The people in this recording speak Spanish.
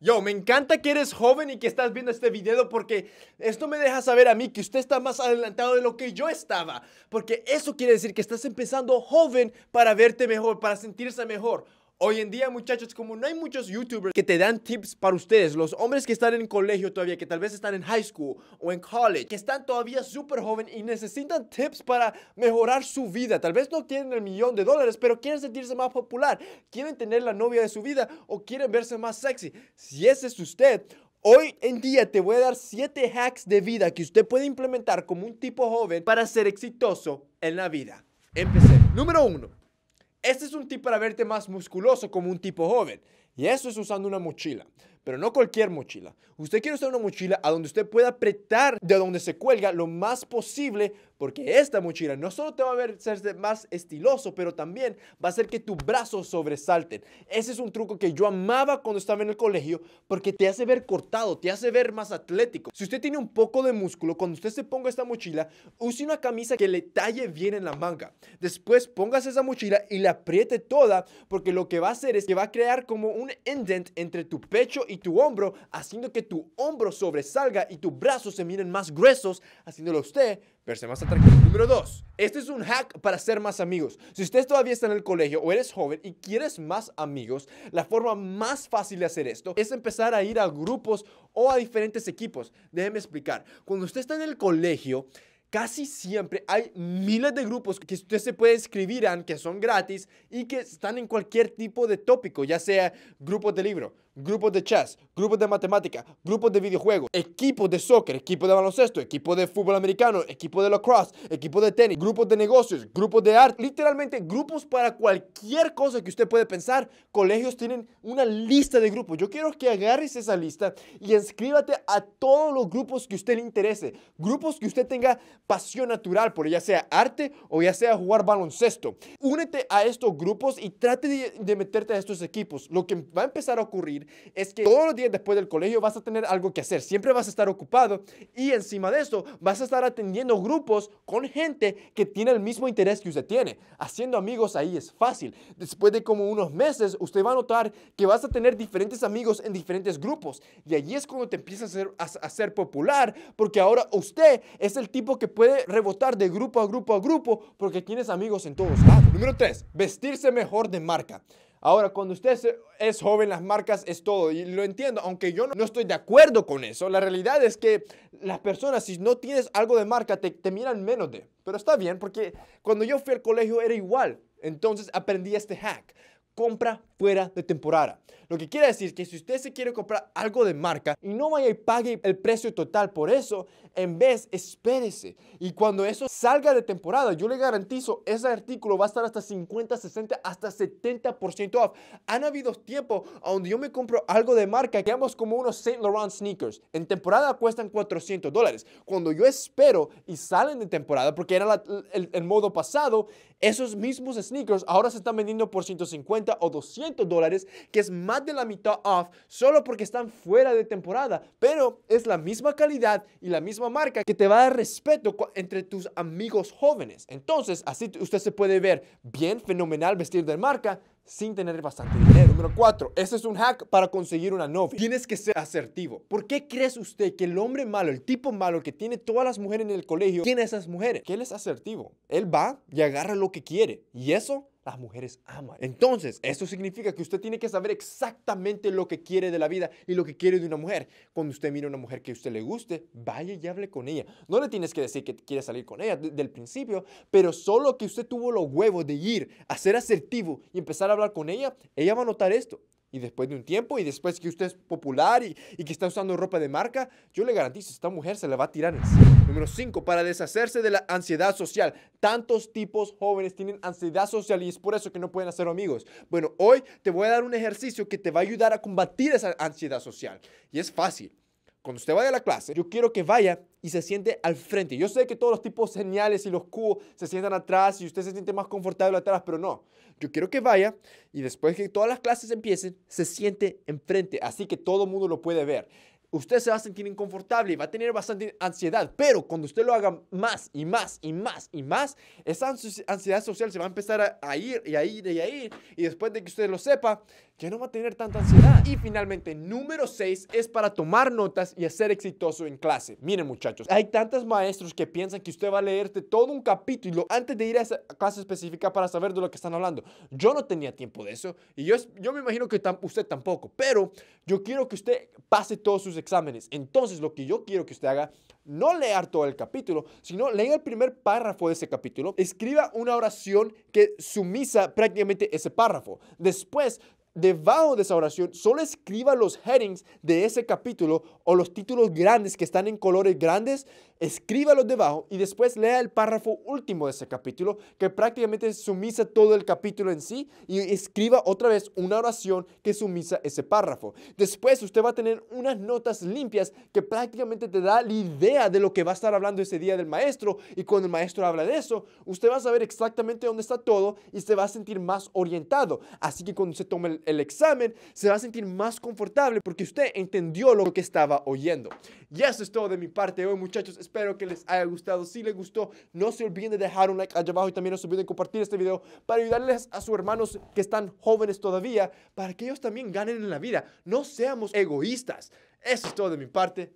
Yo, me encanta que eres joven y que estás viendo este video porque esto me deja saber a mí que usted está más adelantado de lo que yo estaba. Porque eso quiere decir que estás empezando joven para verte mejor, para sentirse mejor. Hoy en día, muchachos, como no hay muchos youtubers que te dan tips para ustedes, los hombres que están en colegio todavía, que tal vez están en high school o en college, que están todavía súper joven y necesitan tips para mejorar su vida. Tal vez no tienen el millón de dólares, pero quieren sentirse más popular, quieren tener la novia de su vida o quieren verse más sexy. Si ese es usted, Hoy en día te voy a dar 7 hacks de vida que usted puede implementar como un tipo joven para ser exitoso en la vida. Empecé. Número 1. Este es un tip para verte más musculoso como un tipo joven. Y eso es usando una mochila pero no cualquier mochila. Usted quiere usar una mochila a donde usted pueda apretar de donde se cuelga lo más posible, porque esta mochila no solo te va a ver ser más estiloso, pero también va a hacer que tus brazos sobresalten. Ese es un truco que yo amaba cuando estaba en el colegio, porque te hace ver cortado, te hace ver más atlético. Si usted tiene un poco de músculo, cuando usted se ponga esta mochila, use una camisa que le talle bien en la manga. Después póngase esa mochila y la apriete toda, porque lo que va a hacer es que va a crear como un indent entre tu pecho y tu hombro, haciendo que tu hombro sobresalga y tus brazos se miren más gruesos, haciéndolo usted verse más atractivo. Número 2. Este es un hack para hacer más amigos. Si usted todavía está en el colegio o eres joven y quieres más amigos, la forma más fácil de hacer esto es empezar a ir a grupos o a diferentes equipos. Déjeme explicar. Cuando usted está en el colegio, casi siempre hay miles de grupos que usted se puede inscribir en, que son gratis y que están en cualquier tipo de tópico, ya sea grupos de libro, grupos de chess, grupos de matemática, grupos de videojuegos, equipos de soccer, equipos de baloncesto, equipos de fútbol americano, equipos de lacrosse, equipos de tenis, grupos de negocios, grupos de arte, literalmente grupos para cualquier cosa que usted puede pensar. Colegios tienen una lista de grupos. Yo quiero que agarres esa lista y inscríbate a todos los grupos que usted le interese, grupos que usted tenga pasión natural por, ya sea arte o ya sea jugar baloncesto. Únete a estos grupos y trate de meterte a estos equipos. Lo que va a empezar a ocurrir es que todos los días después del colegio vas a tener algo que hacer, siempre vas a estar ocupado y encima de eso vas a estar atendiendo grupos con gente que tiene el mismo interés que usted tiene. Haciendo amigos ahí es fácil. Después de como unos meses, usted va a notar que vas a tener diferentes amigos en diferentes grupos y allí es cuando te empiezas a hacer ser popular porque ahora usted es el tipo que puede rebotar de grupo a grupo a grupo porque tienes amigos en todos lados. Número 3, vestirse mejor de marca. Ahora, cuando usted es joven, las marcas es todo. Y lo entiendo, aunque yo no estoy de acuerdo con eso. La realidad es que las personas, si no tienes algo de marca, te, miran menos de. Pero está bien, porque cuando yo fui al colegio era igual. Entonces aprendí este hack compra fuera de temporada. Lo que quiere decir que si usted se quiere comprar algo de marca y no vaya y pague el precio total por eso, en vez espérese. Y cuando eso salga de temporada, yo le garantizo, ese artículo va a estar hasta 50, 60, hasta 70% off. Han habido tiempos donde yo me compro algo de marca, digamos como unos Saint Laurent sneakers. En temporada cuestan 400 dólares. Cuando yo espero y salen de temporada, porque era el modo pasado, esos mismos sneakers ahora se están vendiendo por 150 o 200 dólares, que es más de la mitad off, solo porque están fuera de temporada. Pero es la misma calidad y la misma marca que te va a dar respeto entre tus amigos jóvenes. Entonces, así usted se puede ver bien, fenomenal, vestir de marca, sin tener bastante dinero. Número 4. ese es un hack para conseguir una novia. Tienes que ser asertivo. ¿Por qué crees usted que el hombre malo, el tipo malo que tiene todas las mujeres en el colegio, tiene esas mujeres? Que él es asertivo. Él va y agarra lo que quiere. Y eso las mujeres aman. Entonces, Eso significa que usted tiene que saber exactamente lo que quiere de la vida y lo que quiere de una mujer. Cuando usted mira una mujer que a usted le guste, vaya y hable con ella. No le tienes que decir que quiere salir con ella del principio, pero solo que usted tuvo los huevos de ir a ser asertivo y empezar a hablar con ella, ella va a notar esto. Y después de un tiempo, y después que usted es popular y, que está usando ropa de marca, yo le garantizo, esta mujer se la va a tirar encima. Número 5, para deshacerse de la ansiedad social. Tantos tipos jóvenes tienen ansiedad social y es por eso que no pueden hacer amigos. Bueno, hoy te voy a dar un ejercicio que te va a ayudar a combatir esa ansiedad social. Y es fácil. Cuando usted vaya a la clase, yo quiero que vaya y se siente al frente. Yo sé que todos los tipos señales y los cubos se sientan atrás y usted se siente más confortable atrás, pero no. Yo quiero que vaya y después que todas las clases empiecen, se siente enfrente, así que todo mundo lo puede ver usted se va a sentir inconfortable y va a tener bastante ansiedad, pero cuando usted lo haga más y más y más y más, esa ansiedad social se va a empezar a, ir y a ir y a ir, y después de que usted lo sepa, ya no va a tener tanta ansiedad. Y finalmente, número 6 es para tomar notas y ser exitoso en clase. Miren muchachos, hay tantos maestros que piensan que usted va a leerte todo un capítulo antes de ir a esa clase específica para saber de lo que están hablando. Yo no tenía tiempo de eso y yo, yo me imagino que usted tampoco, pero yo quiero que usted pase todos sus exámenes. Entonces, lo que yo quiero que usted haga, no leer todo el capítulo, sino leer el primer párrafo de ese capítulo, escriba una oración que sumisa prácticamente ese párrafo. Después, debajo de esa oración, solo escriba los headings de ese capítulo o los títulos grandes que están en colores grandes, escríbalos debajo y después lea el párrafo último de ese capítulo, que prácticamente sumisa todo el capítulo en sí y escriba otra vez una oración que sumisa ese párrafo. Después usted va a tener unas notas limpias que prácticamente te da la idea de lo que va a estar hablando ese día del maestro y cuando el maestro habla de eso, usted va a saber exactamente dónde está todo y se va a sentir más orientado. Así que cuando se tome el el examen, se va a sentir más confortable porque usted entendió lo que estaba oyendo. Y eso es todo de mi parte hoy, muchachos. Espero que les haya gustado. Si les gustó, no se olviden de dejar un like allá abajo y también no se olviden compartir este video para ayudarles a sus hermanos que están jóvenes todavía, para que ellos también ganen en la vida. No seamos egoístas. Eso es todo de mi parte.